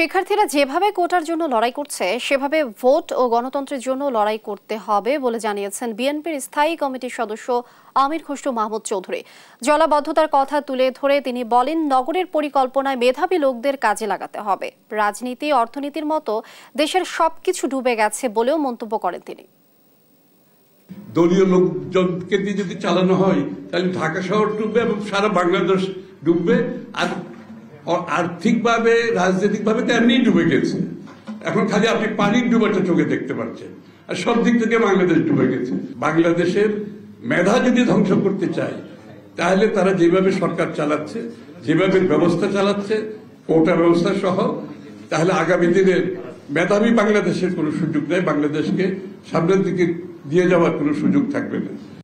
শিক্ষার্থীরা যেভাবে কোটার জন্য লড়াই করছে সেভাবে ভোট ও গণতন্ত্রের জন্য লড়াই করতে হবে বলে জানিয়েছেন বিএনপির স্থায়ী কমিটির সদস্য আমির খসরু মাহমুদ চৌধুরী জলাবদ্ধতার কথা তুলে ধরে তিনি বলেন নগরের পরিকল্পনায় মেধাবী লোকদের কাজে লাগাতে হবে রাজনীতি অর্থনীতির মতো দেশের সবকিছু ডুবে গেছে বলেও মন্তব্য করেন তিনি দলীয় লোকজনকে দিয়ে যদি চালানো হয় তাহলে ঢাকা শহর ডুববে এবং সারা বাংলাদেশ ডুববে আর আর্থিকভাবে রাজনৈতিকভাবে তো এমনি ডুবে গেছে এখন খালি আপনি পানির ডুবাটা চোখে দেখতে পাচ্ছেন আর সব দিক থেকে বাংলাদেশ ডুবে গেছে বাংলাদেশের মেধা যদি ধ্বংস করতে চায় তাহলে তারা যেভাবে সরকার চালাচ্ছে যেভাবে ব্যবস্থা চালাচ্ছে কোটা ব্যবস্থা সহ তাহলে আগামী দিনে মেধাবী বাংলাদেশের কোনো সুযোগ নেই বাংলাদেশকে সামনের দিকে দিয়ে যাওয়ার কোনো সুযোগ থাকবে না